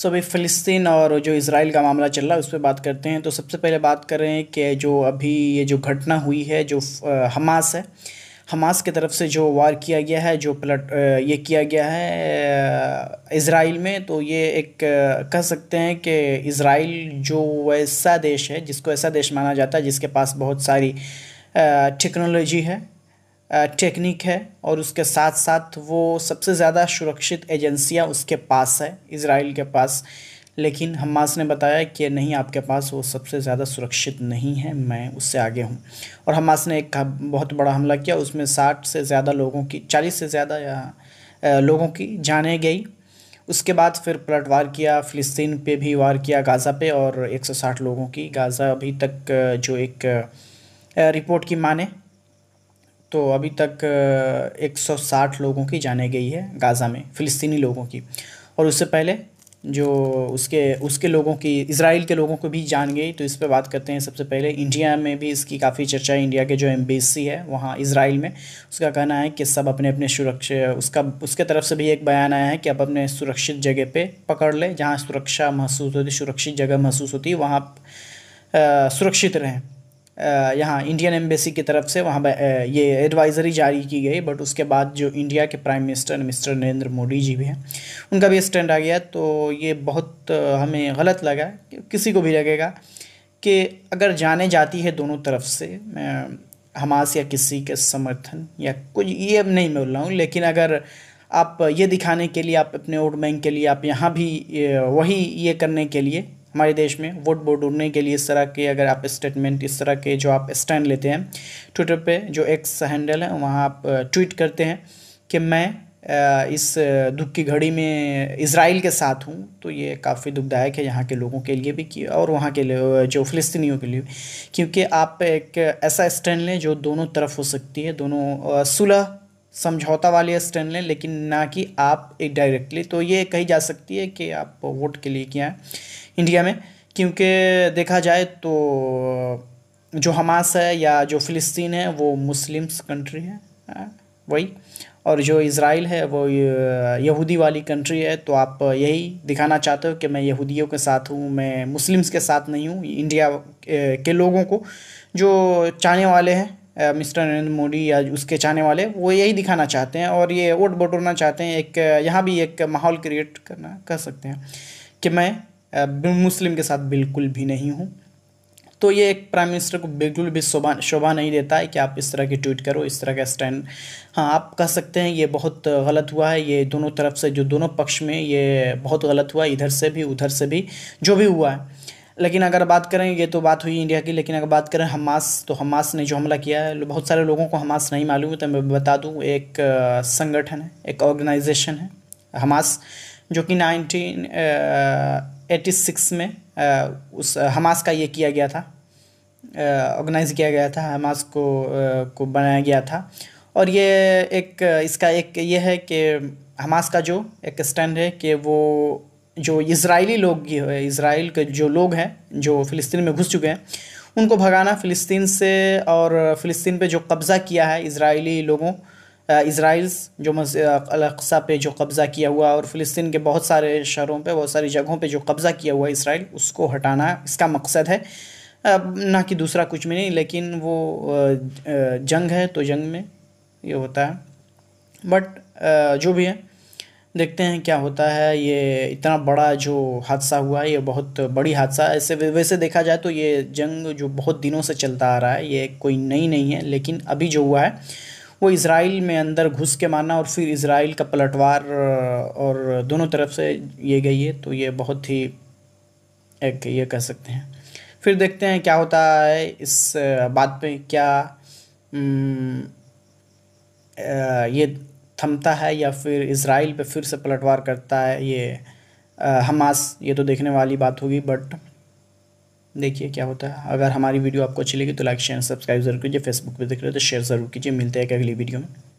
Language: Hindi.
सो अभी फ़लस्तीन और जो इसराइल का मामला चल रहा है उस पर बात करते हैं तो सबसे पहले बात कर रहे हैं कि जो अभी ये जो घटना हुई है जो हमास है हमास की तरफ से जो वार किया गया है जो पलट ये किया गया है इसराइल में तो ये एक कह सकते हैं कि इसराइल जो ऐसा देश है जिसको ऐसा देश माना जाता है जिसके पास बहुत सारी टेक्नोलॉजी है टेक्निक है और उसके साथ साथ वो सबसे ज़्यादा सुरक्षित एजेंसियां उसके पास है इसराइल के पास लेकिन हमास ने बताया कि नहीं आपके पास वो सबसे ज़्यादा सुरक्षित नहीं है मैं उससे आगे हूँ और हमास ने एक बहुत बड़ा हमला किया उसमें साठ से ज़्यादा लोगों की चालीस से ज़्यादा लोगों की जाने गई उसके बाद फिर पलटवार किया फ़लस्तीन पे भी वार किया गाज़ा पे और 160 लोगों की गाज़ा अभी तक जो एक रिपोर्ट की माने तो अभी तक 160 लोगों की जाने गई है गाज़ा में फ़िलिस्तीनी लोगों की और उससे पहले जो उसके उसके लोगों की इसराइल के लोगों को भी जान गई तो इस पर बात करते हैं सबसे पहले इंडिया में भी इसकी काफ़ी चर्चा है इंडिया के जो एम्बेसी है वहाँ इसराइल में उसका कहना है कि सब अपने अपने सुरक्षा उसका उसके तरफ से भी एक बयान आया है कि आप अपने सुरक्षित जगह पे पकड़ लें जहाँ सुरक्षा महसूस होती सुरक्षित जगह महसूस होती वहाँ सुरक्षित रहें यहाँ इंडियन एम्बेसी की तरफ से वहाँ ये एडवाइजरी जारी की गई बट उसके बाद जो इंडिया के prime minister mister Narendra Modi ji भी हैं उनका भी स्टैंड आ गया तो ये बहुत हमें गलत लगा किसी को भी लगेगा कि अगर जाने जाती है दोनों तरफ से हमास या किसी के समर्थन या कुछ ये अब नहीं मिल रहा हूँ लेकिन अगर आप ये दिखाने के लिए आप अपने वोट बैंक के लिए आप यहाँ भी वही ये करने के लिए हमारे देश में वोट वोट उड़ने के लिए इस तरह के अगर आप स्टेटमेंट इस तरह के जो आप स्टैंड लेते हैं ट्विटर पे जो एक्स हैंडल है वहाँ आप ट्वीट करते हैं कि मैं इस दुख की घड़ी में इसराइल के साथ हूँ तो ये काफ़ी दुखदायक है यहाँ के लोगों के लिए भी कि और वहाँ के जो फ़लस्तियों के लिए क्योंकि आप एक ऐसा स्टैंड लें जो दोनों तरफ हो सकती है दोनों सुलह समझौता वाले स्टैंड लें लेकिन ना कि आप एक डायरेक्टली तो ये कही जा सकती है कि आप वोट के लिए क्या है इंडिया में क्योंकि देखा जाए तो जो हमास है या जो फ़िलिस्तीन है वो मुस्लिम्स कंट्री है हाँ, वही और जो इसराइल है वो यहूदी वाली कंट्री है तो आप यही दिखाना चाहते हो कि मैं यहूदियों के साथ हूँ मैं मुस्लिम्स के साथ नहीं हूँ इंडिया के लोगों को जो चाहने वाले हैं मिस्टर नरेंद्र मोदी या उसके चाहने वाले वो यही दिखाना चाहते हैं और ये वोट बटोरना चाहते हैं एक यहाँ भी एक माहौल क्रिएट करना कर सकते हैं कि मैं मुस्लिम के साथ बिल्कुल भी नहीं हूँ तो ये एक प्राइम मिनिस्टर को बिल्कुल भी शोभा शोभा नहीं देता है कि आप इस तरह की ट्वीट करो इस तरह का स्टैंड हाँ आप कह सकते हैं ये बहुत गलत हुआ है ये दोनों तरफ से जो दोनों पक्ष में ये बहुत गलत हुआ है इधर से भी उधर से भी जो भी हुआ है लेकिन अगर बात करें ये तो बात हुई इंडिया की लेकिन अगर बात करें हमास तो हमास ने जो हमला किया है बहुत सारे लोगों को हमास नहीं मालूम है तो मैं बता दूँ एक संगठन है एक ऑर्गेनाइजेशन है हमास जो कि नाइनटीन एटी सिक्स में उस हमास का ये किया गया था ऑर्गेनाइज किया गया था हमास को को बनाया गया था और ये एक इसका एक ये है कि हमास का जो एक स्टैंड है कि वो जो इसराइली लोग इसराइल के जो लोग हैं जो फ़िलिस्तीन में घुस चुके हैं उनको भगाना फ़िलिस्तीन से और फ़िलिस्तीन पे जो कब्ज़ा किया है इसराइली लोगों इसराइल्स जो अलसा पे जो कब्ज़ा किया हुआ और फ़लस्तीन के बहुत सारे शहरों पे बहुत सारी जगहों पे जो कब्ज़ा किया हुआ इसराइल उसको हटाना इसका मकसद है ना कि दूसरा कुछ भी नहीं लेकिन वो जंग है तो जंग में ये होता है बट जो भी है देखते हैं क्या होता है ये इतना बड़ा जो हादसा हुआ है ये बहुत बड़ी हादसा ऐसे वैसे देखा जाए तो ये जंग जो बहुत दिनों से चलता आ रहा है ये कोई नई नहीं है लेकिन अभी जो हुआ है वो इसराइल में अंदर घुस के माना और फिर इसराइल का पलटवार और दोनों तरफ से ये गई है तो ये बहुत ही एक ये कह सकते हैं फिर देखते हैं क्या होता है इस बात पे क्या ये थमता है या फिर इसराइल पे फिर से पलटवार करता है ये हमास ये तो देखने वाली बात होगी बट देखिए क्या होता है अगर हमारी वीडियो आपको अच्छी लगी तो लाइक शेयर सब्सक्राइब जरूर कीजिए फेसबुक पे देख रहे हो तो शेयर ज़रूर कीजिए मिलते हैं अगली वीडियो में